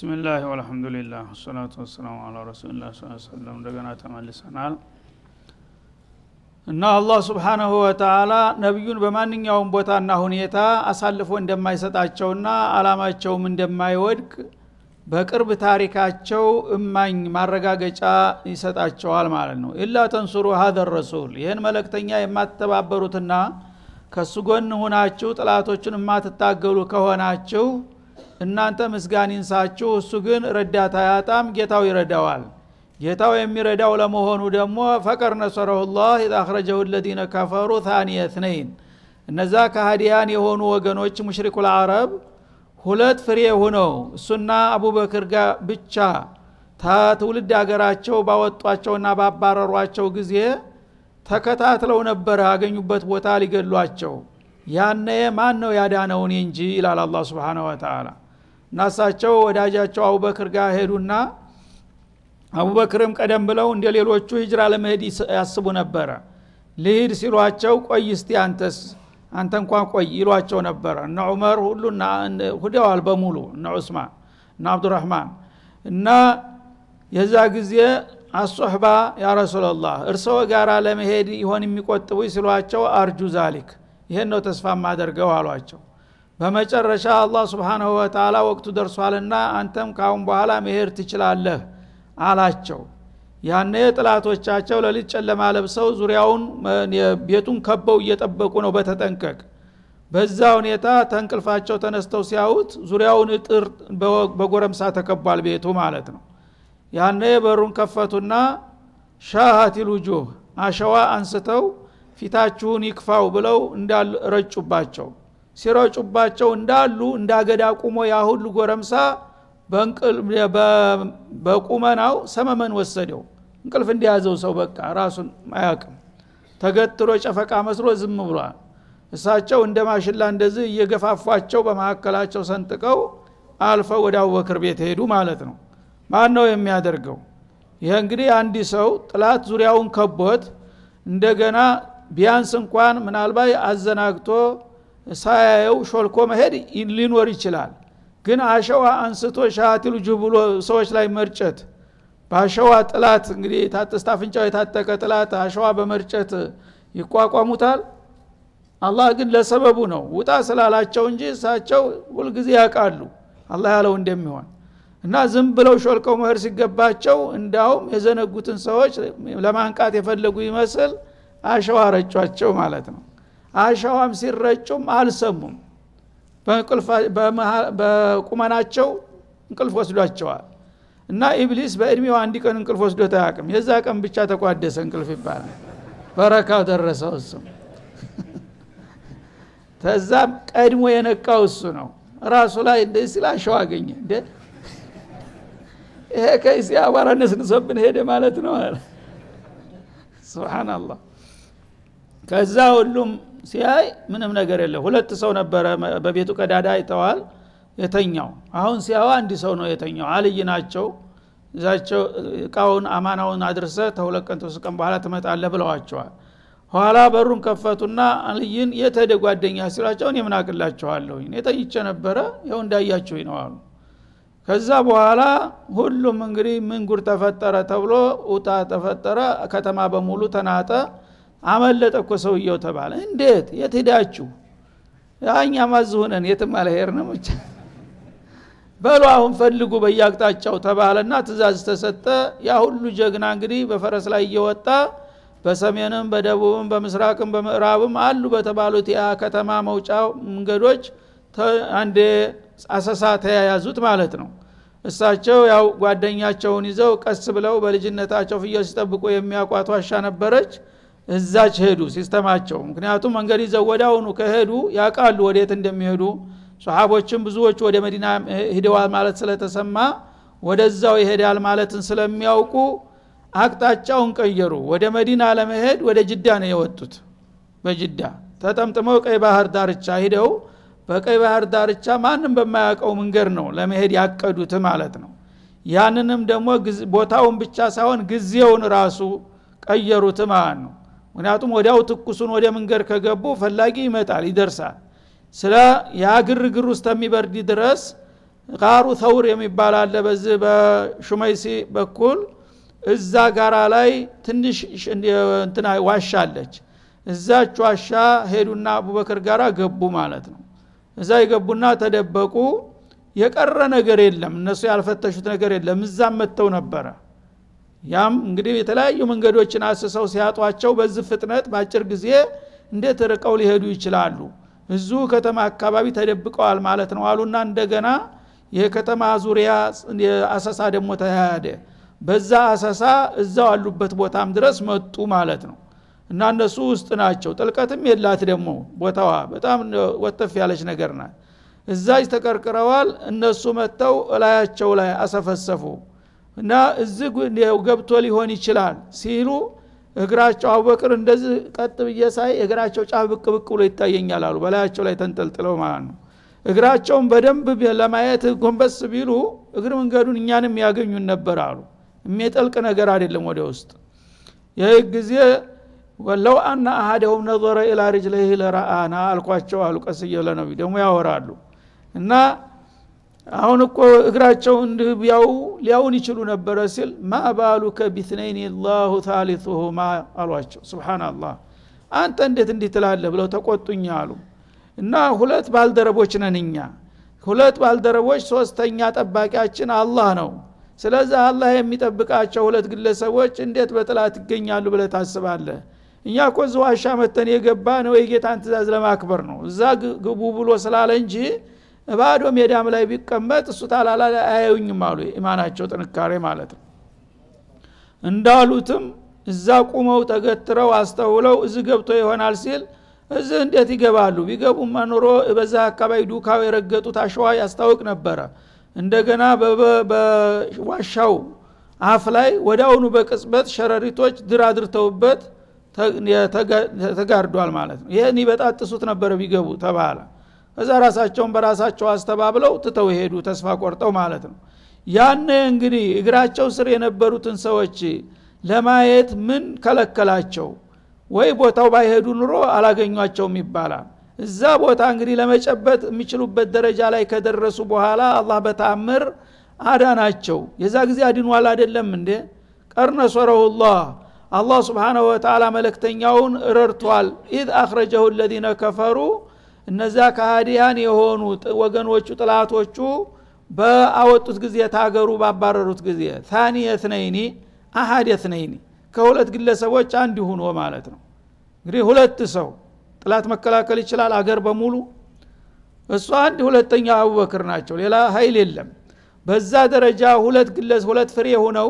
ብስምላህ ወልሐምዱሊላህ ወሰላቱ ወሰላሙ አላ ረሱልላ ሰለም እንደገና ተመልሰናል እና አላህ ስብሓናሁ ወተላ ነቢዩን በማንኛውም ቦታና ሁኔታ አሳልፎ እንደማይሰጣቸውና አላማቸውም እንደማይወድቅ በቅርብ ታሪካቸው እማኝ ማረጋገጫ ይሰጣቸዋል ማለት ነው ኢላ ተንሱሩ ሀዘ ረሱል ይህን መለክተኛ የማትተባበሩትና ከሱ ጎን ሁናችሁ ጥላቶቹን የማትታገሉ ከሆናችሁ እናንተ ምስጋን ይንሳችሁ፣ እሱ ግን ረዳታ ያጣም ጌታው ይረዳዋል። ጌታው የሚረዳው ለመሆኑ ደግሞ ፈቀር ላህ ኢዛ አክረጀሁ ለዚነ ከፈሩ ታኒየ ትነይን እነዛ ከሃዲያን የሆኑ ወገኖች ሙሽሪኩ አረብ ሁለት ፍሬ ሁነው እሱና አቡበክር ጋር ብቻ ታትውልድ አገራቸው ባወጧቸውና ባባረሯቸው ጊዜ ተከታትለው ነበረ ያገኙበት ቦታ ሊገሏቸው ያነየ ማን ነው ያዳነውን እንጂ ይላል አላ ስብን ወተላ እናሳቸው ወዳጃቸው አቡበክር ጋር ሄዱና አቡበክርም ቀደም ብለው እንደ ሌሎቹ ሂጅራ ለመሄድ ያስቡ ነበረ ልሂድ ሲሏቸው ቆይ እስቲ አንተስ አንተ እንኳን ቆይ ይሏቸው ነበረ እነ ዑመር ሁሉ ሁደዋል በሙሉ እነ ዑስማን እነ አብዱራህማን እና የዛ ጊዜ አሶህባ ያ ረሱላላህ እርሰው ጋራ ለመሄድ ይሆን የሚቆጥቡ ሲሏቸው አርጁ ዛሊክ ይሄን ነው ተስፋ ማደርገው አሏቸው በመጨረሻ አላህ ስብሓንሁ ወተላ ወቅቱ ደርሷልና አንተም ካሁን በኋላ መሄድ ትችላለህ አላቸው ያነ ጥላቶቻቸው ለሊት ጨለማ ለብሰው ዙሪያውን ቤቱን ከበው እየጠበቁ ነው በተጠንቀቅ በዛ ሁኔታ ተንቅልፋቸው ተነስተው ሲያዩት ዙሪያውን እጥር በጎረምሳ ተከቧል ቤቱ ማለት ነው ያነ በሩን ከፈቱና ሻሃት ልውጁህ አሸዋ አንስተው ፊታችሁን ይክፋው ብለው እንዳልረጩባቸው። ረጩባቸው ሲረጩባቸው እንዳሉ እንዳገዳ ቁሞ ያ ሁሉ ጎረምሳ በቁመናው ሰመመን ወሰደው እንቅልፍ እንደያዘው ሰው በቃ ራሱን አያቅም ተገትሮ ጨፈቃ መስሎ ዝም ብሏል እሳቸው እንደ ማሽላ እንደዚህ እየገፋፏቸው በማካከላቸው ሰንጥቀው አልፈው ወደ አቡበክር ቤት ሄዱ ማለት ነው ማን ነው የሚያደርገው ይህ እንግዲህ አንድ ሰው ጥላት ዙሪያውን ከቦት እንደገና ቢያንስ እንኳን ምናልባት አዘናግቶ ሳያየው ሾልኮ መሄድ ሊኖር ይችላል ግን አሸዋ አንስቶ ሻቲል ጅብሎ ብሎ ሰዎች ላይ መርጨት በአሸዋ ጥላት እንግዲህ ታጥስታ አፍንጫው የታጠቀ ጥላት አሸዋ በመርጨት ይቋቋሙታል አላህ ግን ለሰበቡ ነው ውጣ ስላላቸው እንጂ እሳቸው ሁልጊዜ ያውቃሉ አላህ ያለው እንደሚሆን እና ዝም ብለው ሾልቀው መህር ሲገባቸው እንዳውም የዘነጉትን ሰዎች ለማንቃት የፈለጉ ይመስል አሸዋ ረጯቸው ማለት ነው አሸዋም ሲረጩም አልሰሙም በቁመናቸው እንቅልፍ ወስዷቸዋል እና ኢብሊስ በእድሜው አንድ ቀን እንቅልፍ ወስዶ ታያቅም የዛ ቀን ብቻ ተቋደሰ እንቅልፍ ይባላል በረካው ደረሰው እሱም ተዛም ቀድሞ የነቃው እሱ ነው ራሱ ላይ እንደ ሲል አሸዋ አገኘ እንደ ይሄ ከይሲ አባራነት ንሰብን ሄደ ማለት ነው አለ ስብናላህ ከዛ ሁሉም ሲያይ ምንም ነገር የለ ሁለት ሰው ነበረ በቤቱ ቀዳዳ አይተዋል የተኛው አሁን ሲያው አንድ ሰው ነው የተኛው አልይ ናቸው እዛቸው እቃውን አማናውን አድርሰ ተሁለት ቀን ተሶስት ቀን በኋላ ትመጣለህ ብለዋቸዋል ኋላ በሩን ከፈቱና አልይን የተደ ጓደኛ ሲሏቸው እኔ ምናቅላቸኋለሁ የተኝቸ ነበረ ይው እንዳያቸው ነው አሉ ከዛ በኋላ ሁሉም እንግዲህ ምንጉር ተፈጠረ ተብሎ ውጣ ተፈጠረ ከተማ በሙሉ ተናጠ አመለጠ እኮ ሰውየው ተባለ እንዴት የት ሂዳችሁ እኛ ማዝሁነን የትም አልሄድንም ብቻ በሉ አሁን ፈልጉ በየአቅጣጫው ተባለና ትእዛዝ ተሰጠ ያ ሁሉ ጀግና እንግዲህ በፈረስ ላይ እየወጣ በሰሜንም በደቡብም በምስራቅም በምዕራብም አሉ በተባሉት ያ ከተማ መውጫ መንገዶች አንዴ አሰሳ ተያያዙት ማለት ነው እሳቸው ያው ጓደኛቸውን ይዘው ቀስ ብለው በልጅነታቸው ፍየል ሲጠብቁ የሚያቋት አሻ ነበረች እዛች ሄዱ ሲስተማቸው ምክንያቱም መንገድ ይዘው ወዳውኑ ከሄዱ ያቃሉ ወዴት እንደሚሄዱ ሰሓቦችም ብዙዎቹ ወደ መዲና ሂደዋል ማለት ስለተሰማ ወደዛው ይሄዳል ማለትን ስለሚያውቁ አቅጣጫውን ቀየሩ ወደ መዲና ለመሄድ ወደ ጅዳ ነው የወጡት በጅዳ ተጠምጥመው ቀይ ባህር ዳርቻ ሂደው በቀይ ባህር ዳርቻ ማንም በማያውቀው መንገድ ነው ለመሄድ ያቀዱት ማለት ነው ያንንም ደግሞ ቦታውን ብቻ ሳይሆን ጊዜውን ራሱ ቀየሩት ማለት ነው ምክንያቱም ወዲያው ትኩሱን ወደ መንገድ ከገቡ ፈላጊ ይመጣል ይደርሳል ስለ የአግርግር ውስጥ የሚበርድ ድረስ ቃሩ ተውር የሚባል አለ በዚህ በሹመይሲ በኩል እዛ ጋራ ላይ ትንሽ እንትና ዋሻ አለች እዛች ዋሻ ሄዱና አቡበክር ጋር ገቡ ማለት ነው እዛ የገቡና ተደበቁ የቀረ ነገር የለም እነሱ ያልፈተሹት ነገር የለም እዛም መጥተው ነበረ ያም እንግዲህ የተለያዩ መንገዶችን አስሰው ሲያጧቸው በዚህ ፍጥነት በአጭር ጊዜ እንዴት ርቀው ሊሄዱ ይችላሉ እዙ ከተማ አካባቢ ተደብቀዋል ማለት ነው አሉና እንደገና የከተማ ዙሪያ አሰሳ ደግሞ ተያያደ በዛ አሰሳ እዛው አሉበት ቦታም ድረስ መጡ ማለት ነው እና እነሱ ውስጥ ናቸው ጥልቀትም የላት ደግሞ ቦታዋ በጣም ወተፍ ያለች ነገር ናት እዛች ተቀርቅረዋል እነሱ መጥተው እላያቸው ላይ አሰፈሰፉ እና እዚህ ገብቶ ሊሆን ይችላል ሲሉ እግራቸው አቡበክር እንደዚህ ቀጥ ብዬ ሳይ እግራቸው ጫፍ ብቅ ብቅ ብሎ ይታየኛል አሉ በላያቸው ላይ ተንጠልጥለው ማለት ነው እግራቸውን በደንብ ለማየት ጎንበስ ቢሉ እግር መንገዱን እኛንም ያገኙን ነበር አሉ የሚጠልቅ ነገር አይደለም ወደ ውስጥ ይህ ጊዜ ወለው አና አሃደሁም ነዘረ ኢላ ርጅለህ ለረአና አልኳቸው አሉ ቀስ እየለ ደግሞ ያወራሉ እና አሁን እኮ እግራቸው እንዲህ ቢያው ሊያውን ይችሉ ነበረ ሲል ማ ቢትነይን ላሁ ታሊቱሁማ አሏቸው ስብናላህ አንተ እንዴት እንዲህ ትላለህ ብለው ተቆጡኛ አሉ እና ሁለት ባልደረቦች ነን እኛ ሁለት ባልደረቦች ሶስተኛ ጠባቂያችን አላህ ነው ስለዚህ አላህ የሚጠብቃቸው ሁለት ግለሰቦች እንዴት በጥላት ይገኛሉ ብለ ታስባለህ እኛ እኮ ዝዋሻ መተን የገባ ነው የጌታን ትእዛዝ ለማክበር ነው እዛ ግቡ ብሎ ስላለ እንጂ ባዶ ሜዳም ላይ ቢቀመጥ እሱ ታላላ አያዩኝም አሉ ኢማናቸው ጥንካሬ ማለት ነው እንዳሉትም እዛ ቁመው ተገትረው አስተውለው እዚህ ገብቶ ይሆናል ሲል እዚህ እንዴት ይገባሉ ቢገቡ መኖሮ በዛ አካባቢ ዱካው የረገጡት አሸዋ ያስታውቅ ነበረ እንደገና በዋሻው አፍ ላይ ወዳውኑ በቅጽበት ሸረሪቶች ድር አድርተውበት ተጋርዷል ማለት ነው ይህን ይበጣጥሱት ነበረ ቢገቡ ተባለ እዛ ራሳቸውን በራሳቸው አስተባብለው ትተው ሄዱ ተስፋ ቆርጠው ማለት ነው ያነ እንግዲህ እግራቸው ስር የነበሩትን ሰዎች ለማየት ምን ከለከላቸው ወይ ቦታው ባይሄዱ ኑሮ አላገኟቸውም ይባላል እዛ ቦታ እንግዲህ ለመጨበጥ የሚችሉበት ደረጃ ላይ ከደረሱ በኋላ አላህ በታምር አዳናቸው የዛ ጊዜ አድኗል አይደለም እንዴ ቀርነ ሶረሁላህ አላህ ስብሓናሁ ወተላ መለክተኛውን ረድቷል ኢድ አክረጀሁ ለዚነ ከፈሩ እነዛ ካህዲያን የሆኑ ወገኖቹ ጥላቶቹ በአወጡት ጊዜ ታገሩ ባባረሩት ጊዜ ታኒ የትነይኒ አሀድ የትነይኒ ከሁለት ግለሰቦች አንድ ሁኖ ማለት ነው እንግዲህ ሁለት ሰው ጥላት መከላከል ይችላል አገር በሙሉ እሱ አንድ ሁለተኛ አቡበክር ናቸው ሌላ ሀይል የለም በዛ ደረጃ ሁለት ግለስ ሁለት ፍሬ ሆነው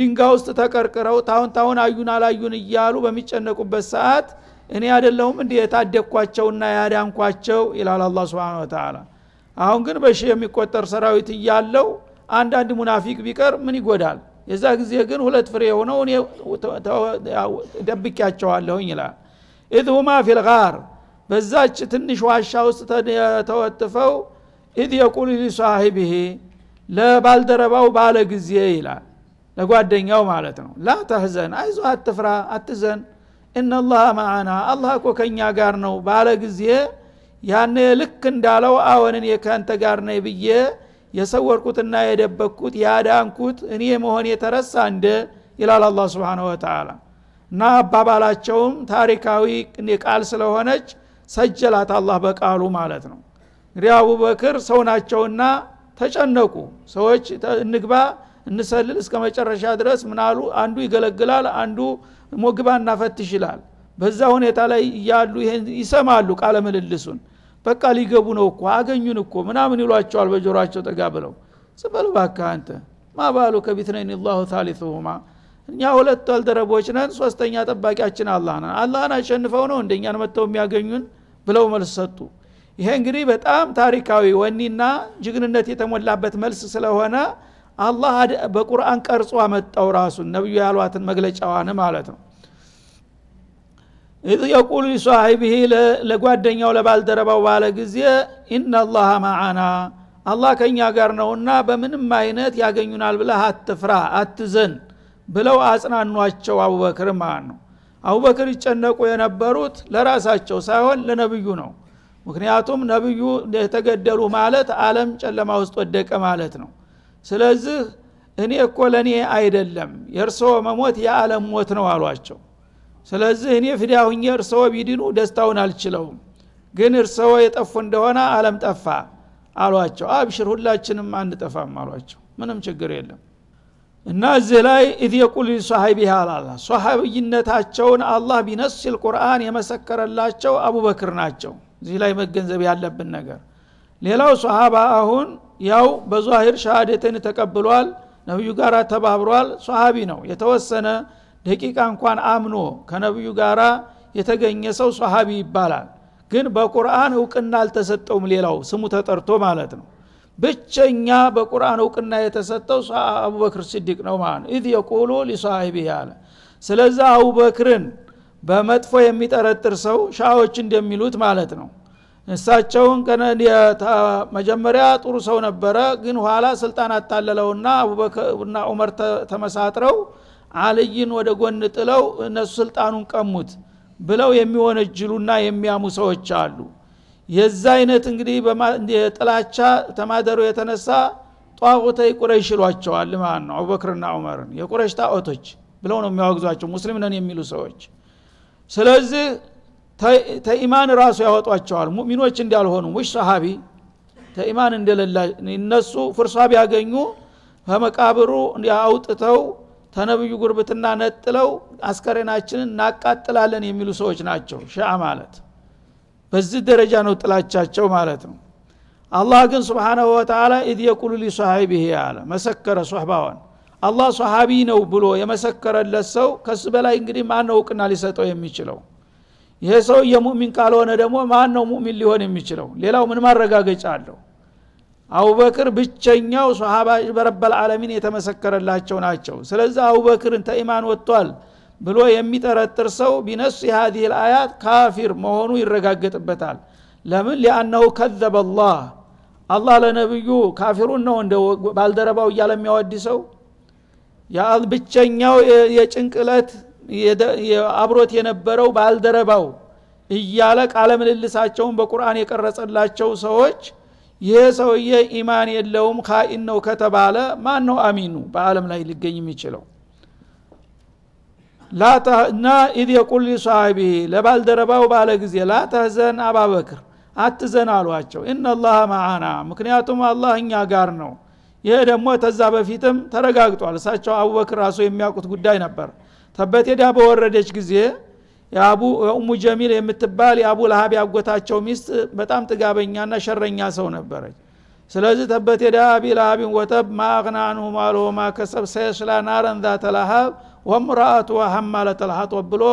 ድንጋ ውስጥ ተቀርቅረው ታሁን ታሁን አዩን አላዩን እያሉ በሚጨነቁበት ሰዓት እኔ አደለሁም እንዲህ የታደግኳቸውና ያዳንኳቸው ይላል አላ ስብን ወተላ አሁን ግን በሺ የሚቆጠር ሰራዊት እያለው አንዳንድ ሙናፊቅ ቢቀር ምን ይጎዳል የዛ ጊዜ ግን ሁለት ፍሬ የሆነው እኔ ደብቄያቸዋለሁኝ ይላል ኢድሁማ ፊልጋር በዛች ትንሽ ዋሻ ውስጥ ተወጥፈው ኢድ የቁል ሊሳሂብህ ለባልደረባው ባለ ጊዜ ይላል ለጓደኛው ማለት ነው ላ ተህዘን አይዞ አትፍራ አትዘን እነላህ ማአና አላህ እኮ ከእኛ ጋር ነው ባለ ጊዜ ያነ ልክ እንዳለው አዎንን የከንተ ጋር ነኝ ብዬ የሰወርኩትና የደበቅኩት ያዳንኩት እኔ መሆን የተረሳ እንደ ይላል አላ ስብን ወተላ እና አባባላቸውም ታሪካዊ ቃል ስለሆነች ሰጀላት አላህ በቃሉ ማለት ነው እንግዲህ አቡበክር ሰው ናቸውና ተጨነቁ ሰዎች እንግባ እንሰልል እስከ መጨረሻ ድረስ ምናሉ አንዱ ይገለግላል አንዱ ሞግባና እናፈትሽ ይላል በዛ ሁኔታ ላይ እያሉ ይሄን ይሰማሉ ቃለ ምልልሱን በቃ ሊገቡ ነው እኮ አገኙን እኮ ምናምን ይሏቸዋል በጆሮቸው ጠጋ ብለው ስበሉ ባካ አንተ ማባሉ ከቢትነይን ላሁ ታሊቱሁማ እኛ ሁለቱ አልደረቦች ነን ሶስተኛ ጠባቂያችን አላህ ነን አላህን አሸንፈው ነው እንደኛን መጥተው የሚያገኙን ብለው መልስ ሰጡ ይሄ እንግዲህ በጣም ታሪካዊ ወኒና ጅግንነት የተሞላበት መልስ ስለሆነ አላህ በቁርአን ቀርጾ አመጣው ራሱን ነብዩ ያሏትን መግለጫዋን ማለት ነው ኢዝ የቁሉ ሊሳሒቢህ ለጓደኛው ለባልደረባው ባለ ጊዜ ኢናላሃ ማዓና አላህ ከእኛ ጋር ነውና በምንም አይነት ያገኙናል ብለህ አትፍራ አትዘን ብለው አጽናኗቸው አቡበክር ማለት ነው አቡበክር ይጨነቁ የነበሩት ለራሳቸው ሳይሆን ለነብዩ ነው ምክንያቱም ነብዩ የተገደሉ ማለት አለም ጨለማ ውስጥ ወደቀ ማለት ነው ስለዚህ እኔ እኮ ለእኔ አይደለም የእርሶ መሞት የዓለም ሞት ነው አሏቸው ስለዚህ እኔ ፍዳሁኝ ሁኜ ቢድኑ ደስታውን አልችለውም ግን እርሰዎ የጠፉ እንደሆነ አለም ጠፋ አሏቸው አብሽር ሁላችንም አንጠፋም አሏቸው ምንም ችግር የለም እና እዚህ ላይ እዝ የቁል ሶሀይቢህ አላላ ሶሀብይነታቸውን አላህ ቢነስ ቁርአን የመሰከረላቸው አቡበክር ናቸው እዚህ ላይ መገንዘብ ያለብን ነገር ሌላው ሶሃባ አሁን ያው በዛሂር ሻሃደተን ተቀብሏል ነቢዩ ጋር ተባብሯል ሶሃቢ ነው የተወሰነ ደቂቃ እንኳን አምኖ ከነቢዩ ጋር የተገኘ ሰው ሶሃቢ ይባላል ግን በቁርአን እውቅና አልተሰጠውም ሌላው ስሙ ተጠርቶ ማለት ነው ብቸኛ በቁርአን እውቅና የተሰጠው አቡበክር ስዲቅ ነው ማለት ነው ኢዝ የቁሉ ሊሳሂቢ አለ ስለዛ አቡበክርን በመጥፎ የሚጠረጥር ሰው ሻዎች እንደሚሉት ማለት ነው እሳቸውን መጀመሪያ ጥሩ ሰው ነበረ ግን ኋላ ስልጣን አታለለውና አቡበክና ዑመር ተመሳጥረው አልይን ወደ ጎን ጥለው እነሱ ስልጣኑን ቀሙት ብለው የሚወነጅሉና የሚያሙ ሰዎች አሉ የዛ አይነት እንግዲህ ጥላቻ ተማደሩ የተነሳ ጧቁተይ ቁረሽ ይሏቸዋል ማለት ነው አቡበክርና ዑመርን የቁረሽ ጣዖቶች ብለው ነው የሚያወግዟቸው ሙስሊም ነን የሚሉ ሰዎች ስለዚህ ተኢማን ራሱ ያወጧቸዋል ሙእሚኖች እንዳልሆኑ ሙሽ ሰሃቢ ተኢማን እንደሌላ እነሱ ፍርሷ ቢያገኙ በመቃብሩ አውጥተው ተነብዩ ጉርብትና ነጥለው አስከሬናችንን እናቃጥላለን የሚሉ ሰዎች ናቸው ሻ ማለት በዚህ ደረጃ ነው ጥላቻቸው ማለት ነው አላህ ግን ስብሓናሁ ወተላ ኢድ የቁሉ ሊሶሃቢህ አለ መሰከረ ሶህባዋን አላህ ሶሃቢ ነው ብሎ የመሰከረለት ሰው ከሱ በላይ እንግዲህ ማን ነው እውቅና ሊሰጠው የሚችለው ይሄ ሰው ሙእሚን ካልሆነ ደግሞ ማን ነው ሙእሚን ሊሆን የሚችለው ሌላው ምን ማረጋገጫ አለው አቡበክር ብቸኛው ሰሃባ በረበል ዓለሚን የተመሰከረላቸው ናቸው ስለዚህ እንተ ተኢማን ወጥቷል ብሎ የሚጠረጥር ሰው ቢነሱ የሀዚህ ልአያት ካፊር መሆኑ ይረጋገጥበታል ለምን ሊአነሁ ከዘበ ላህ አላህ ለነቢዩ ካፊሩን ነው እንደ ባልደረባው እያለ የሚያወድ ሰው ብቸኛው የጭንቅለት አብሮት የነበረው ባልደረባው እያለ ቃለ ምልልሳቸውን በቁርአን የቀረጸላቸው ሰዎች ይህ ሰውዬ ኢማን የለውም ካኢን ነው ከተባለ ማን ነው አሚኑ በአለም ላይ ሊገኝ የሚችለው እና ኢድ የቁል ሊሳቢ ለባልደረባው ባለ ጊዜ ላተህዘን አባበክር አትዘን አሏቸው ኢነላህ ማአና ምክንያቱም አላህ እኛ ጋር ነው ይሄ ደግሞ ተዛ በፊትም ተረጋግጧል እሳቸው አቡበክር ራሱ የሚያውቁት ጉዳይ ነበር ተበቴዳ በወረደች ጊዜ የአቡ የኡሙ ጀሚል የምትባል የአቡ ለሀብ ያጎታቸው ሚስት በጣም ጥጋበኛና ሸረኛ ሰው ነበረች ስለዚህ ተበቴዳ አቢ ለሀቢን ወተብ ማአቅና ማሎ ማከሰብ ሰየስላ ናረን ዛተ ለሀብ ወምራአቱ ሀማለት ልሐጦብ ብሎ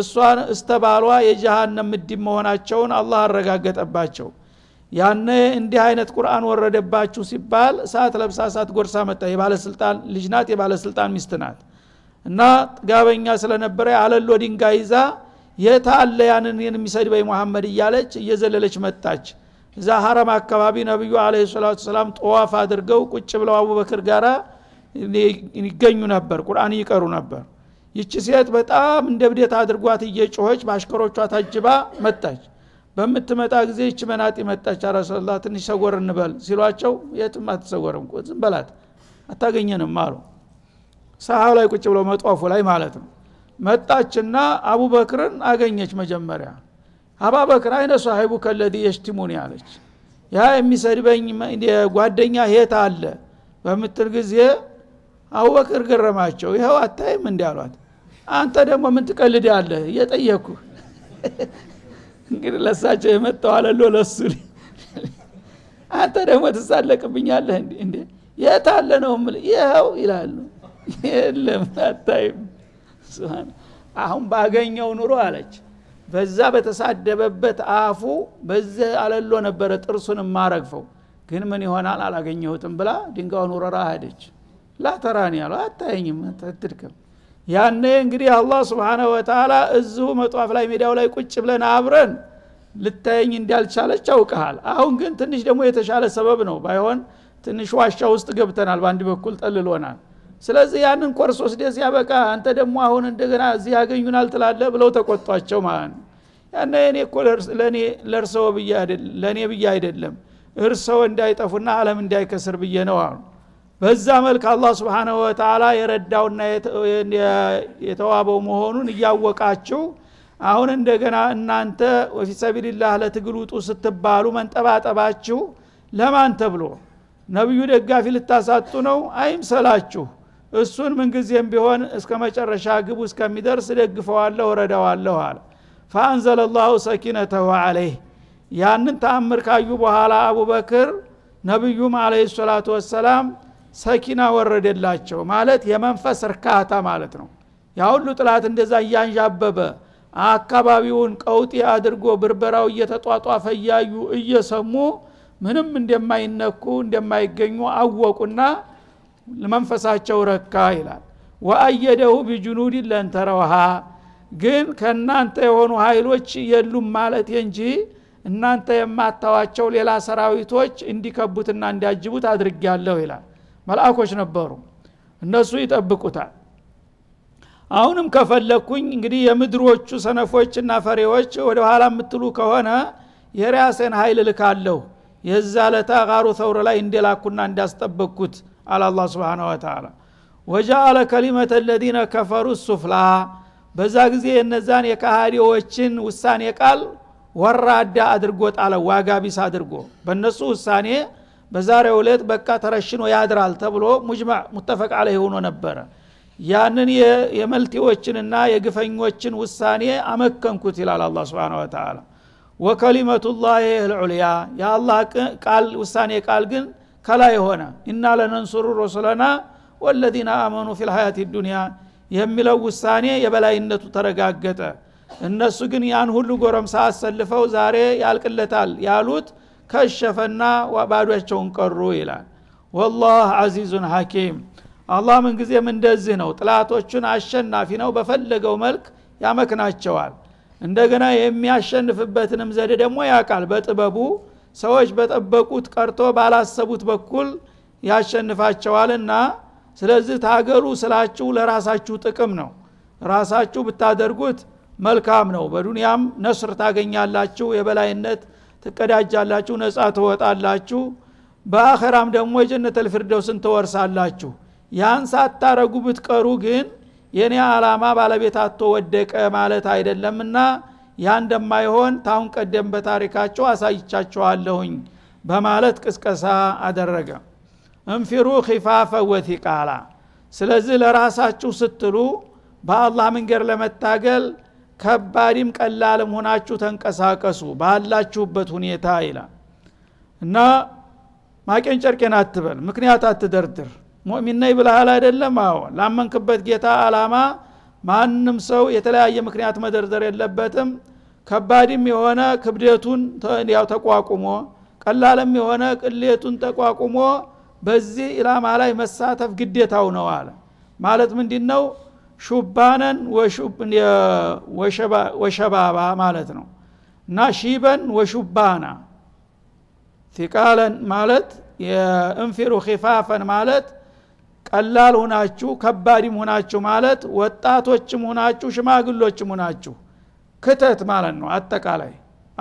እሷን እስተባሏ የጀሃነም ምድብ መሆናቸውን አላህ አረጋገጠባቸው ያነ እንዲህ አይነት ቁርአን ወረደባችሁ ሲባል ሰዓት ለብሳ ሰዓት ጎርሳ መጣ የባለስልጣን ልጅናት የባለስልጣን ሚስት ናት እና ጥጋበኛ ስለነበረ አለሎ ድንጋይ ይዛ የታ አለ ያንን በይ መሐመድ እያለች እየዘለለች መጣች እዛ ሀረም አካባቢ ነቢዩ አለ ሰላቱ ሰላም ጠዋፍ አድርገው ቁጭ ብለው አቡበክር ጋራ ይገኙ ነበር ቁርአን ይቀሩ ነበር ይቺ ሴት በጣም እንደ አድርጓት እየጮኸች በአሽከሮቿ ታጅባ መጣች በምትመጣ ጊዜ ይቺ መናጢ መጣች አረሰላ ትንሽ ሰጎር እንበል ሲሏቸው የትም አትሰጎርም ዝም በላት አታገኘንም አሉ ሰሃው ላይ ቁጭ ብሎ መጧፉ ላይ ማለት ነው መጣችና አቡበክርን አገኘች መጀመሪያ አባበክር አይነ ሳሂቡ ከለዚ የሽቲሙኒ አለች ያ የሚሰድበኝ ጓደኛ ሄት አለ በምትል ጊዜ አቡበክር ገረማቸው ይኸው አታይም እንዲ አሏት አንተ ደግሞ ምን ትቀልድ አለህ እየጠየኩ እንግዲህ ለሳቸው የመጣው አለሎ ለሱ አንተ ደግሞ ትሳለቅብኛለህ እንዴ የት አለ ነው ምል ይኸው ይላሉ የለም አታይም አሁን ባገኘው ኑሮ አለች በዛ በተሳደበበት አፉ በዚህ አለሎ ነበረ ጥርሱን ማረግፈው ግን ምን ይሆናል አላገኘሁትም ብላ ድንጋውን ውረራ ሄደች ላተራኒ ያለው አታየኝም ትድክም ያነ እንግዲህ አላ ስብንሁ ወተላ እዚሁ መጧፍ ላይ ሜዳው ላይ ቁጭ ብለን አብረን ልታየኝ እንዳልቻለች አውቀሃል አሁን ግን ትንሽ ደግሞ የተሻለ ሰበብ ነው ባይሆን ትንሽ ዋሻ ውስጥ ገብተናል በአንድ በኩል ጠልሎናል ስለዚህ ያንን ኮርስ ወስደ ሲያበቃ አንተ ደግሞ አሁን እንደገና እዚህ ያገኙናል ትላለ ብለው ተቆጧቸው ማለት ነው ያነ እኔ እኮ ለእኔ ብዬ ለእኔ ብዬ አይደለም እርሰው እንዳይጠፉና አለም እንዳይከስር ብዬ ነው አሉ በዛ መልክ አላ ስብን ወተላ የረዳውና የተዋበው መሆኑን እያወቃችሁ አሁን እንደገና እናንተ ወፊ ሰቢልላህ ለትግል ውጡ ስትባሉ መንጠባጠባችሁ ለማን ተብሎ ነብዩ ደጋፊ ልታሳጡ ነው አይምሰላችሁ እሱን ምንጊዜም ቢሆን እስከ መጨረሻ ግቡ እስከሚደርስ ደግፈዋለሁ ረዳዋለሁ አለ ፈአንዘለ ላሁ ሰኪነተሁ አለይህ ያንን ተአምር ካዩ በኋላ አቡበክር ነቢዩም አለ ሰላቱ ወሰላም ሰኪና ወረደላቸው ማለት የመንፈስ እርካታ ማለት ነው ያሁሉ ጥላት እንደዛ እያንዣበበ አካባቢውን ቀውጢ አድርጎ ብርበራው እየተጧጧፈ እያዩ እየሰሙ ምንም እንደማይነኩ እንደማይገኙ አወቁና መንፈሳቸው ረካ ይላል ወአየደሁ ቢጅኑድ ለንተረውሃ ግን ከእናንተ የሆኑ ኃይሎች የሉም ማለት እንጂ እናንተ የማታዋቸው ሌላ ሰራዊቶች እንዲከቡትና እንዲያጅቡት አድርጊያለሁ ይላል መልአኮች ነበሩ እነሱ ይጠብቁታል አሁንም ከፈለግኩኝ እንግዲህ የምድሮቹ ሰነፎችና ፈሬዎች ወደ ኋላ የምትሉ ከሆነ የሪያሴን ኃይል ልካለሁ የዛ ለታ ጋሩ ተውረ ላይ እንደላኩና እንዳስጠበቅኩት አለ አላ ስብን ወተላ ወጃአለ ከሊመተ ለዚነ ከፈሩ ሱፍላ በዛ ጊዜ እነዛን የካሃዲዎችን ውሳኔ ቃል ወራዳ አድርጎ ጣለ ዋጋ ቢስ አድርጎ በእነሱ ውሳኔ በዛሬው ዕለት በቃ ተረሽኖ ያድራል ተብሎ ሙጅማዕ ሙተፈቅ አለህ ሆኖ ነበረ ያንን የመልቲዎችንና የግፈኞችን ውሳኔ አመከንኩት ይላል አላ ስብን ወተላ ወከሊመቱ ላህ ልዑልያ የአላህ ቃል ውሳኔ ቃል ግን ከላይ የሆነ እና ለነንሱሩ ሩሱለና ወለዚነ አመኑ ፊ ልሀያት ዱኒያ የሚለው ውሳኔ የበላይነቱ ተረጋገጠ እነሱ ግን ያን ሁሉ ጎረምሳ አሰልፈው ዛሬ ያልቅለታል ያሉት ከሸፈና ባዷቸውን ቀሩ ይላል ወላህ አዚዙን ሐኪም አላህ ምንጊዜም እንደዚህ ነው ጥላቶቹን አሸናፊ ነው በፈለገው መልክ ያመክናቸዋል እንደገና የሚያሸንፍበትንም ዘዴ ደግሞ ያውቃል በጥበቡ ሰዎች በጠበቁት ቀርቶ ባላሰቡት በኩል ያሸንፋቸዋልና ስለዚህ ታገሉ ስላችሁ ለራሳችሁ ጥቅም ነው ራሳችሁ ብታደርጉት መልካም ነው በዱንያም ነስር ታገኛላችሁ የበላይነት ትቀዳጃላችሁ ነጻ ትወጣላችሁ በአኸራም ደግሞ የጀነት ልፍርደውስን ትወርሳላችሁ ያን ሳታረጉ ብትቀሩ ግን የእኔ አላማ አቶ ወደቀ ማለት አይደለምና ያ እንደማይሆን ታሁን ቀደም በታሪካቸው አሳይቻችኋለሁኝ በማለት ቅስቀሳ አደረገ እንፊሩ ኪፋፈ ወቲቃላ ስለዚህ ለራሳችሁ ስትሉ በአላህ መንገድ ለመታገል ከባድም ቀላልም ሆናችሁ ተንቀሳቀሱ ባላችሁበት ሁኔታ ይላል እና ማቄን ጨርቄን አትበል ምክንያት አትደርድር ሙእሚን ነኝ ብልሃል አይደለም አዎ ላመንክበት ጌታ አላማ ማንም ሰው የተለያየ ምክንያት መደርደር የለበትም ከባድም የሆነ ክብደቱን ያው ተቋቁሞ ቀላልም የሆነ ቅሌቱን ተቋቁሞ በዚህ ኢላማ ላይ መሳተፍ ግዴታው ነው አለ ማለት ምንድ ነው ሹባነን ወሸባባ ማለት ነው እና ሺበን ወሹባና ቲቃለን ማለት የእንፊሩ ኪፋፈን ማለት ቀላል ሁናችሁ ከባድም ሁናችሁ ማለት ወጣቶችም ሁናችሁ ሽማግሎችም ሁናችሁ ክተት ማለት ነው አጠቃላይ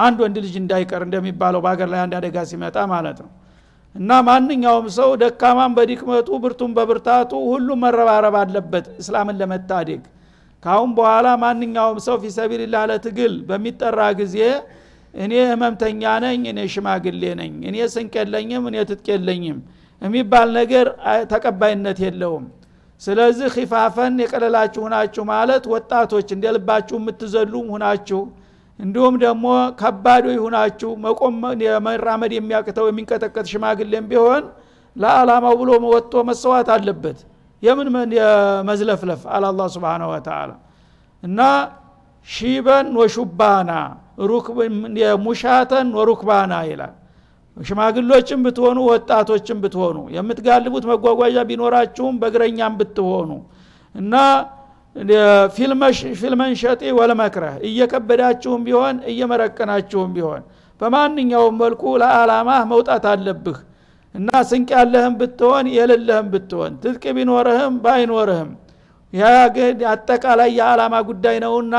አንድ ወንድ ልጅ እንዳይቀር እንደሚባለው በሀገር ላይ አንድ አደጋ ሲመጣ ማለት ነው እና ማንኛውም ሰው ደካማን በድክመቱ ብርቱን በብርታቱ ሁሉም መረባረብ አለበት እስላምን ለመታደግ ካሁን በኋላ ማንኛውም ሰው ፊሰቢልላ ለትግል በሚጠራ ጊዜ እኔ ህመምተኛ ነኝ እኔ ሽማግሌ ነኝ እኔ ስንቅ የለኝም እኔ ትጥቅ የለኝም የሚባል ነገር ተቀባይነት የለውም ስለዚህ ኪፋፈን የቀለላችሁ ሁናችሁ ማለት ወጣቶች እንደ ልባችሁ የምትዘሉም ሁናችሁ እንዲሁም ደግሞ ከባዶ ሁናችሁ መቆም መራመድ የሚያቅተው የሚንቀጠቀጥ ሽማግሌም ቢሆን ለአላማው ብሎ ወጥቶ መሰዋት አለበት የምን መዝለፍለፍ አለ ስብን ወተላ እና ሺበን ወሹባና ሙሻተን ወሩክባና ይላል ሽማግሎችም ብትሆኑ ወጣቶችም ብትሆኑ የምትጋልቡት መጓጓዣ ቢኖራችሁም በእግረኛም ብትሆኑ እና ፊልመንሸጢ ወለመክረህ እየከበዳችሁም ቢሆን እየመረቀናችሁም ቢሆን በማንኛውም መልኩ ለአላማ መውጣት አለብህ እና ስንቅ ያለህም ብትሆን የሌለህም ብትሆን ትጥቅ ቢኖርህም ባይኖርህም አጠቃላይ የዓላማ ጉዳይ ነውና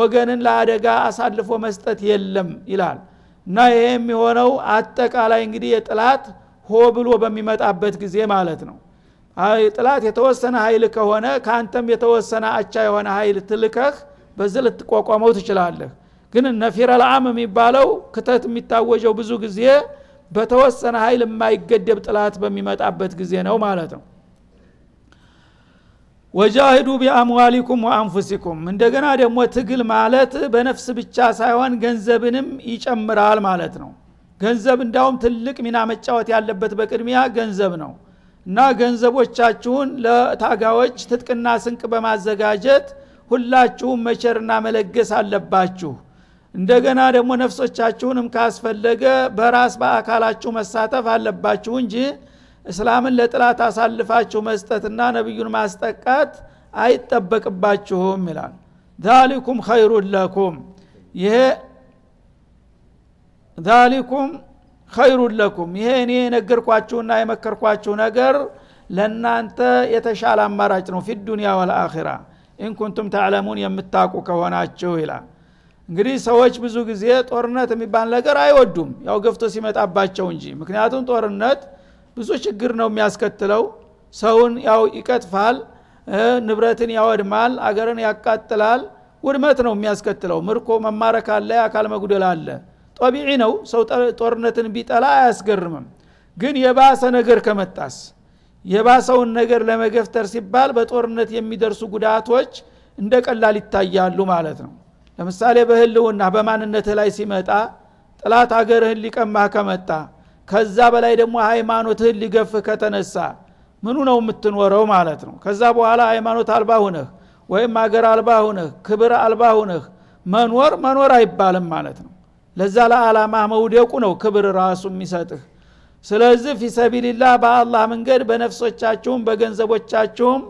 ወገንን ለአደጋ አሳልፎ መስጠት የለም ይላል እና ይህ የሚሆነው አጠቃላይ እንግዲህ የጥላት ሆ ብሎ በሚመጣበት ጊዜ ማለት ነው ጥላት የተወሰነ ኃይል ከሆነ ከአንተም የተወሰነ አቻ የሆነ ኃይል ትልከህ በዚህ ልትቋቋመው ትችላለህ ግን ነፊረ ለአም የሚባለው ክተት የሚታወጀው ብዙ ጊዜ በተወሰነ ኃይል የማይገደብ ጥላት በሚመጣበት ጊዜ ነው ማለት ነው ወጃሂዱ ቢአምዋሊኩም ወአንፉሲኩም እንደገና ደግሞ ትግል ማለት በነፍስ ብቻ ሳይሆን ገንዘብንም ይጨምራል ማለት ነው ገንዘብ እንዳውም ትልቅ ሚና መጫወት ያለበት በቅድሚያ ገንዘብ ነው እና ገንዘቦቻችሁን ለታጋዎች ትጥቅና ስንቅ በማዘጋጀት ሁላችሁም መቸርና መለገስ አለባችሁ እንደገና ደግሞ ነፍሶቻችሁንም ካስፈለገ በራስ በአካላችሁ መሳተፍ አለባችሁ እንጂ እስላምን ለጥላት አሳልፋችሁ መስጠትና ነቢዩን ማስጠቃት አይጠበቅባችሁም ይላል ዛሊኩም ኸይሩን ለኩም ይሄ ዛሊኩም ኸይሩን ለኩም ይሄ እኔ የነገርኳችሁና የመከርኳችሁ ነገር ለእናንተ የተሻለ አማራጭ ነው ፊ ዱኒያ ወልአኺራ ኢንኩንቱም ተዕለሙን የምታቁ ከሆናችሁ ይላል እንግዲህ ሰዎች ብዙ ጊዜ ጦርነት የሚባል ነገር አይወዱም ያው ገፍቶ ሲመጣባቸው እንጂ ምክንያቱም ጦርነት ብዙ ችግር ነው የሚያስከትለው ሰውን ያው ይቀጥፋል ንብረትን ያወድማል አገርን ያቃጥላል ውድመት ነው የሚያስከትለው ምርኮ መማረክ አለ አካል መጉደል አለ ጦቢዒ ነው ሰው ጦርነትን ቢጠላ አያስገርምም ግን የባሰ ነገር ከመጣስ የባሰውን ነገር ለመገፍተር ሲባል በጦርነት የሚደርሱ ጉዳቶች እንደ ቀላል ይታያሉ ማለት ነው ለምሳሌ በህልውና በማንነትህ ላይ ሲመጣ ጥላት አገርህን ሊቀማህ ከመጣ ከዛ በላይ ደግሞ ሃይማኖትህን ሊገፍህ ከተነሳ ምኑ ነው የምትኖረው ማለት ነው ከዛ በኋላ ሃይማኖት አልባ ሁነህ ወይም አገር አልባ ሁነህ ክብር አልባ ሁነህ መኖር መኖር አይባልም ማለት ነው ለዛ ለዓላማ መውደቁ ነው ክብር ራሱ የሚሰጥህ ስለዚህ ፊሰቢልላህ በአላህ መንገድ በነፍሶቻችሁም በገንዘቦቻችሁም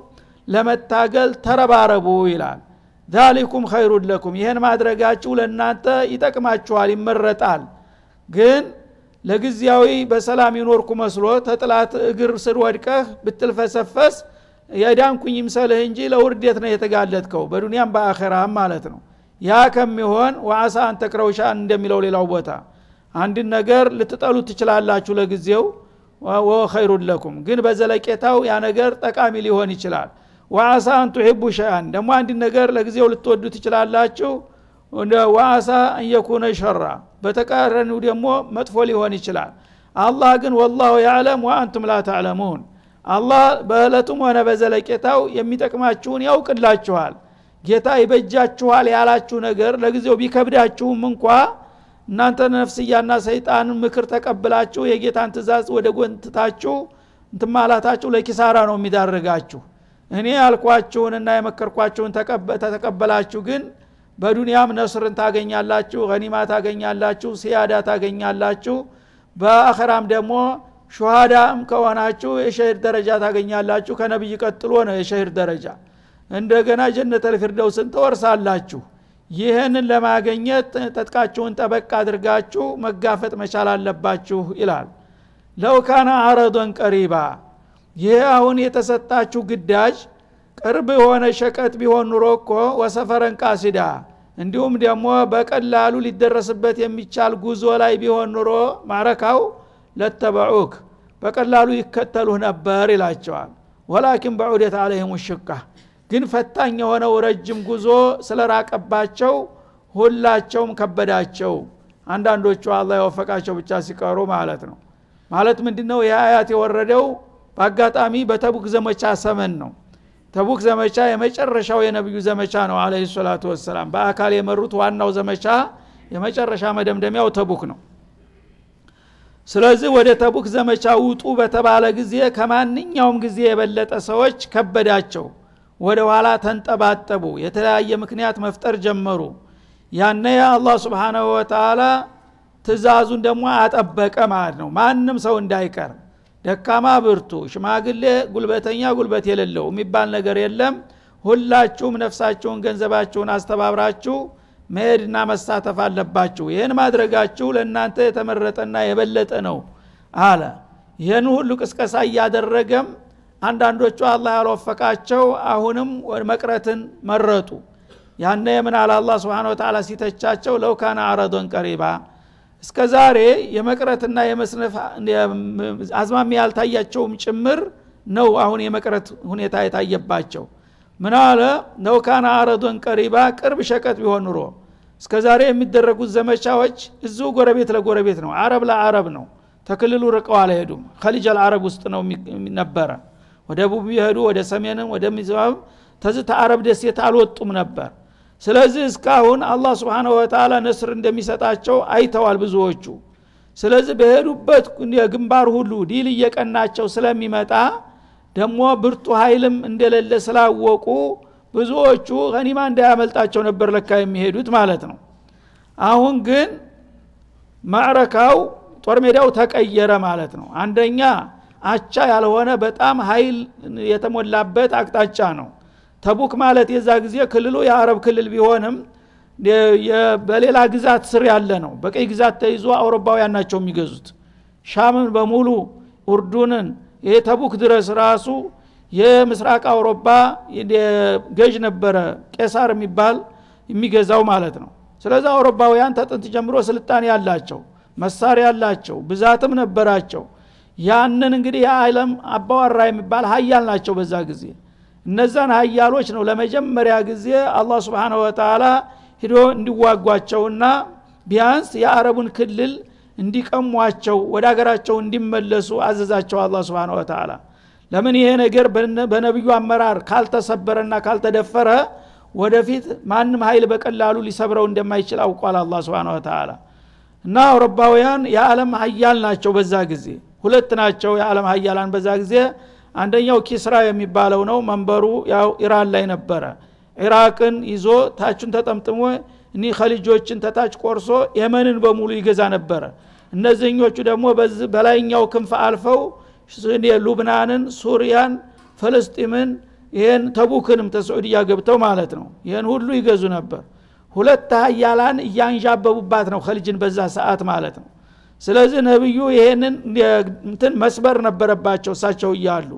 ለመታገል ተረባረቡ ይላል ዛሊኩም ኸይሩን ለኩም ይህን ማድረጋችሁ ለእናንተ ይጠቅማችኋል ይመረጣል ግን ለጊዜያዊ በሰላም ይኖርኩ መስሎ ተጥላት እግር ስር ወድቀህ ብትልፈሰፈስ የዳንኩኝ ይምሰልህ እንጂ ለውርዴት ነው የተጋለጥከው በዱኒያም በአኸራም ማለት ነው ያ ከሚሆን ዋአሳ አንተክረውሻን እንደሚለው ሌላው ቦታ አንድን ነገር ልትጠሉ ትችላላችሁ ለጊዜው ወኸይሩን ለኩም ግን በዘለቄታው ያ ነገር ጠቃሚ ሊሆን ይችላል አንቱ አንቱሒቡ ሸያን ደግሞ አንድን ነገር ለጊዜው ልትወዱ ትችላላችሁ ዋሳ እየኮነ ሸራ በተቃረኑ ደግሞ መጥፎ ሊሆን ይችላል አላህ ግን ወላሁ ያዕለም ወአንቱም ላ ተዕለሙን አላህ በእለቱም ሆነ በዘለቄታው የሚጠቅማችሁን ያውቅላችኋል ጌታ ይበጃችኋል ያላችሁ ነገር ለጊዜው ቢከብዳችሁም እንኳ እናንተ ነፍስያና ሰይጣን ምክር ተቀብላችሁ የጌታን ትእዛዝ ወደ ጎንትታችሁ እንትማላታችሁ ለኪሳራ ነው የሚዳርጋችሁ እኔ ያልኳችሁንና የመከርኳችሁን ተቀበላችሁ ግን በዱንያም ነስርን ታገኛላችሁ ገኒማ ታገኛላችሁ ሲያዳ ታገኛላችሁ በአኸራም ደግሞ ሹሃዳም ከሆናችሁ የሸሂድ ደረጃ ታገኛላችሁ ከነቢይ ቀጥሎ ነው የሸሂድ ደረጃ እንደገና ጀነት ፊርደውስን ትወርሳላችሁ ይህንን ለማገኘት ጠጥቃችሁን ጠበቅ አድርጋችሁ መጋፈጥ መቻል አለባችሁ ይላል ለውካና አረዶን ቀሪባ ይህ አሁን የተሰጣችሁ ግዳጅ ቅርብ የሆነ ሸቀጥ ቢሆን ኑሮ እኮ ወሰፈረን ቃሲዳ እንዲሁም ደግሞ በቀላሉ ሊደረስበት የሚቻል ጉዞ ላይ ቢሆን ኑሮ ማረካው ለተበዑክ በቀላሉ ይከተሉህ ነበር ይላቸዋል ወላኪን በዑደት አለህም ሽቃ ግን ፈታኝ የሆነው ረጅም ጉዞ ስለራቀባቸው ሁላቸውም ከበዳቸው አንዳንዶቹ አላ የወፈቃቸው ብቻ ሲቀሩ ማለት ነው ማለት ምንድ ነው ይህ አያት የወረደው በአጋጣሚ በተቡክ ዘመቻ ሰመን ነው ተቡክ ዘመቻ የመጨረሻው የነቢዩ ዘመቻ ነው አለ ሰላቱ ወሰላም በአካል የመሩት ዋናው ዘመቻ የመጨረሻ መደምደሚያው ተቡክ ነው ስለዚህ ወደ ተቡክ ዘመቻ ውጡ በተባለ ጊዜ ከማንኛውም ጊዜ የበለጠ ሰዎች ከበዳቸው ወደ ኋላ ተንጠባጠቡ የተለያየ ምክንያት መፍጠር ጀመሩ ያነ አላህ ስብንሁ ወተላ ትእዛዙን ደግሞ አጠበቀ ማለት ነው ማንም ሰው እንዳይቀር ደካማ ብርቱ፣ ሽማግሌ ጉልበተኛ ጉልበት የሌለው የሚባል ነገር የለም። ሁላችሁም ነፍሳችሁን፣ ገንዘባችሁን አስተባብራችሁ መሄድና መሳተፍ አለባችሁ። ይህን ማድረጋችሁ ለእናንተ የተመረጠና የበለጠ ነው አለ። ይህን ሁሉ ቅስቀሳ እያደረገም አንዳንዶቹ አላህ ያልወፈቃቸው አሁንም መቅረትን መረጡ። ያነ የምናል አላ ስብን ወተላ ሲተቻቸው ለውካና አረዶን ቀሪባ እስከ ዛሬ የመቅረትና የመስነፍ አዝማሚ ያልታያቸውም ጭምር ነው አሁን የመቅረት ሁኔታ የታየባቸው ምን አለ ነው አረዶን ቀሪባ ቅርብ ሸቀጥ ቢሆን ኑሮ እስከ ዛሬ የሚደረጉት ዘመቻዎች እዙ ጎረቤት ለጎረቤት ነው አረብ ለአረብ ነው ተክልሉ ርቀው አልሄዱም ከሊጅ አልአረብ ውስጥ ነው ነበረ ወደ ቡብ ቢሄዱ ወደ ሰሜንም ወደ ሚዝባብ ተዝተ አረብ ደሴት አልወጡም ነበር ስለዚህ እስካሁን አላህ ስብንሁ ወተላ ነስር እንደሚሰጣቸው አይተዋል ብዙዎቹ ስለዚህ በሄዱበት የግንባር ሁሉ ዲል እየቀናቸው ስለሚመጣ ደግሞ ብርቱ ኃይልም እንደሌለ ስላወቁ ብዙዎቹ ከኒማ እንዳያመልጣቸው ነበር ለካ የሚሄዱት ማለት ነው አሁን ግን ማዕረካው ጦር ሜዳው ተቀየረ ማለት ነው አንደኛ አቻ ያልሆነ በጣም ኃይል የተሞላበት አቅጣጫ ነው ተቡክ ማለት የዛ ጊዜ ክልሉ የአረብ ክልል ቢሆንም በሌላ ግዛት ስር ያለ ነው በቀይ ግዛት ተይዞ አውሮፓውያን ናቸው የሚገዙት ሻምን በሙሉ ኡርዱንን ይሄ ተቡክ ድረስ ራሱ የምስራቅ አውሮፓ ገዥ ነበረ ቄሳር የሚባል የሚገዛው ማለት ነው ስለዚ አውሮፓውያን ተጥንት ጀምሮ ስልጣን ያላቸው መሳሪያ ያላቸው ብዛትም ነበራቸው ያንን እንግዲህ የአለም አባዋራ የሚባል ሀያል ናቸው በዛ ጊዜ እነዛን ሀያሎች ነው ለመጀመሪያ ጊዜ አላ ስብን ወተላ ሂዶ እንዲዋጓቸውና ቢያንስ የአረቡን ክልል እንዲቀሟቸው ወደ አገራቸው እንዲመለሱ አዘዛቸው አላ ስብን ወተላ ለምን ይሄ ነገር በነቢዩ አመራር ካልተሰበረና ካልተደፈረ ወደፊት ማንም ሀይል በቀላሉ ሊሰብረው እንደማይችል አውቋል አላ ስብን ወተላ እና አውሮፓውያን የዓለም ሀያል ናቸው በዛ ጊዜ ሁለት ናቸው የዓለም ሀያላን በዛ ጊዜ አንደኛው ኪስራ የሚባለው ነው መንበሩ ያው ኢራን ላይ ነበረ ኢራቅን ይዞ ታችን ተጠምጥሞ እኒ ከልጆችን ተታች ቆርሶ የመንን በሙሉ ይገዛ ነበረ እነዚህኞቹ ደግሞ በላይኛው ክንፍ አልፈው ሉብናንን ሱሪያን ፍልስጢምን ይህን ተቡክንም ተስዑድያ ገብተው ማለት ነው ይህን ሁሉ ይገዙ ነበር ሁለት ሀያላን እያንዣበቡባት ነው ከልጅን በዛ ሰዓት ማለት ነው ስለዚህ ነቢዩ ይሄንን እንትን መስበር ነበረባቸው እሳቸው እያሉ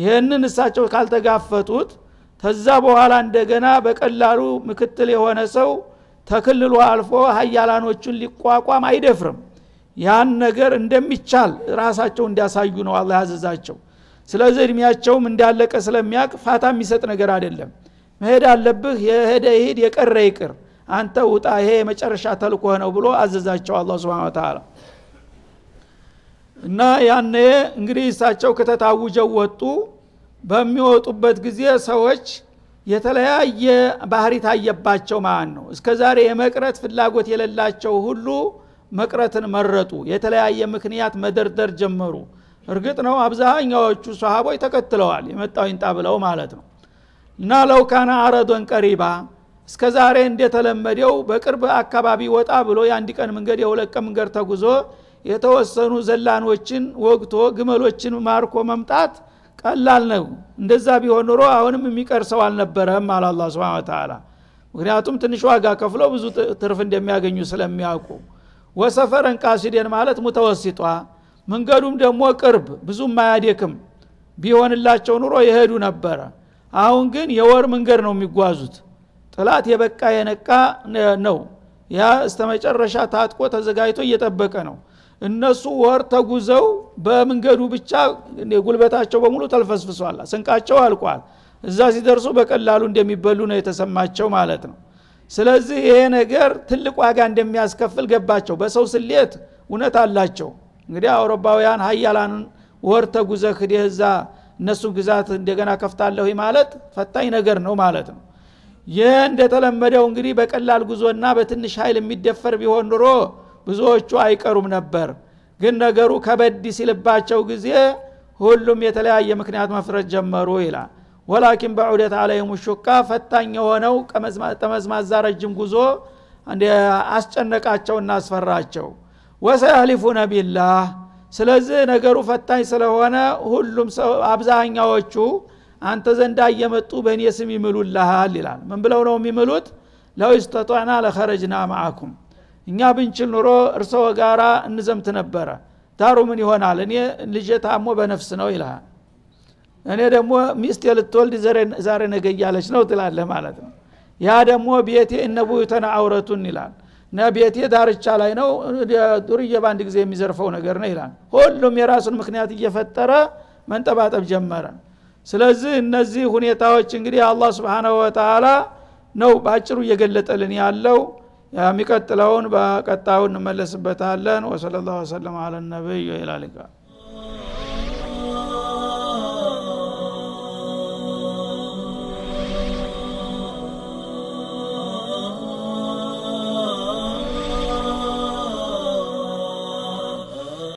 ይህንን እሳቸው ካልተጋፈጡት ተዛ በኋላ እንደገና በቀላሉ ምክትል የሆነ ሰው ተክልሎ አልፎ ሀያላኖቹን ሊቋቋም አይደፍርም ያን ነገር እንደሚቻል ራሳቸው እንዲያሳዩ ነው አላ ያዘዛቸው ስለዚህ እድሜያቸውም እንዳለቀ ስለሚያቅ ፋታ የሚሰጥ ነገር አይደለም መሄድ አለብህ የሄደ ይሂድ የቀረ ይቅር አንተ ውጣ ይሄ የመጨረሻ ተልኮህ ነው ብሎ አዘዛቸው አላ ስብን ተላ እና ያነ እንግዲህ እሳቸው ከተታውጀው ወጡ በሚወጡበት ጊዜ ሰዎች የተለያየ ባህሪ ታየባቸው ማለት ነው እስከ ዛሬ የመቅረት ፍላጎት የሌላቸው ሁሉ መቅረትን መረጡ የተለያየ ምክንያት መደርደር ጀመሩ እርግጥ ነው አብዛኛዎቹ ሰሃቦች ተከትለዋል የመጣው ይንጣ ብለው ማለት ነው እና ለውካና አረዶን ቀሪባ እስከ ዛሬ እንደተለመደው በቅርብ አካባቢ ወጣ ብሎ የአንድ ቀን መንገድ የሁለት ቀን መንገድ ተጉዞ የተወሰኑ ዘላኖችን ወግቶ ግመሎችን ማርኮ መምጣት ቀላል ነው እንደዛ ቢሆን ኖሮ አሁንም የሚቀር ሰው አልነበረም አለ አላ ስብን ተላ ምክንያቱም ትንሽ ዋጋ ከፍሎ ብዙ ትርፍ እንደሚያገኙ ስለሚያውቁ ወሰፈረን ቃሲደን ማለት ሙተወሲጧ መንገዱም ደግሞ ቅርብ ብዙ ማያዴክም ቢሆንላቸው ኑሮ የሄዱ ነበረ አሁን ግን የወር መንገድ ነው የሚጓዙት ጥላት የበቃ የነቃ ነው ያ እስተ መጨረሻ ታጥቆ ተዘጋጅቶ እየጠበቀ ነው እነሱ ወር ተጉዘው በመንገዱ ብቻ ጉልበታቸው በሙሉ ተልፈስፍሷል ስንቃቸው አልቋል እዛ ሲደርሱ በቀላሉ እንደሚበሉ ነው የተሰማቸው ማለት ነው ስለዚህ ይሄ ነገር ትልቅ ዋጋ እንደሚያስከፍል ገባቸው በሰው ስሌት እውነት አላቸው እንግዲህ አውሮፓውያን ሀያላንን ወር ተጉዘህ እዛ እነሱ ግዛት እንደገና ከፍታለሁ ማለት ፈታኝ ነገር ነው ማለት ነው ይህ እንደተለመደው እንግዲህ በቀላል ጉዞና በትንሽ ኃይል የሚደፈር ቢሆን ኑሮ ብዙዎቹ አይቀሩም ነበር ግን ነገሩ ከበድ ሲልባቸው ጊዜ ሁሉም የተለያየ ምክንያት መፍረድ ጀመሩ ይላል ወላኪን በዑደት አለይም ሹካ ፈታኝ የሆነው ተመዝማዛ ረጅም ጉዞ አስጨነቃቸውና አስፈራቸው ወሰያህሊፉነ ቢላህ ስለዚህ ነገሩ ፈታኝ ስለሆነ ሁሉም ሰው አብዛኛዎቹ አንተ ዘንዳ እየመጡ በእኔ ስም ይምሉልሃል ይላል ምን ብለው ነው የሚምሉት ለው ስተጧዕና ለኸረጅና ማአኩም እኛ ብንችል ኑሮ እርሰወ ጋራ እንዘምት ነበረ ዳሩ ምን ይሆናል እኔ ልጄ ታሞ በነፍስ ነው ይልሃል እኔ ደግሞ ሚስት የልትወልድ ዛሬ ነገ እያለች ነው ትላለህ ማለት ነው ያ ደግሞ ቤቴ እነቡዩተን አውረቱን ይላል እና ቤቴ ዳርቻ ላይ ነው ዱርዬ በአንድ ጊዜ የሚዘርፈው ነገር ነው ይላል ሁሉም የራሱን ምክንያት እየፈጠረ መንጠባጠብ ጀመረ ስለዚህ እነዚህ ሁኔታዎች እንግዲህ አላ ስብንሁ ወተላ ነው በአጭሩ እየገለጠልን ያለው የሚቀጥለውን በቀጣዩ እንመለስበታለን ወሰለ ላሁ ወሰለም አለነቢይ ይላልጋ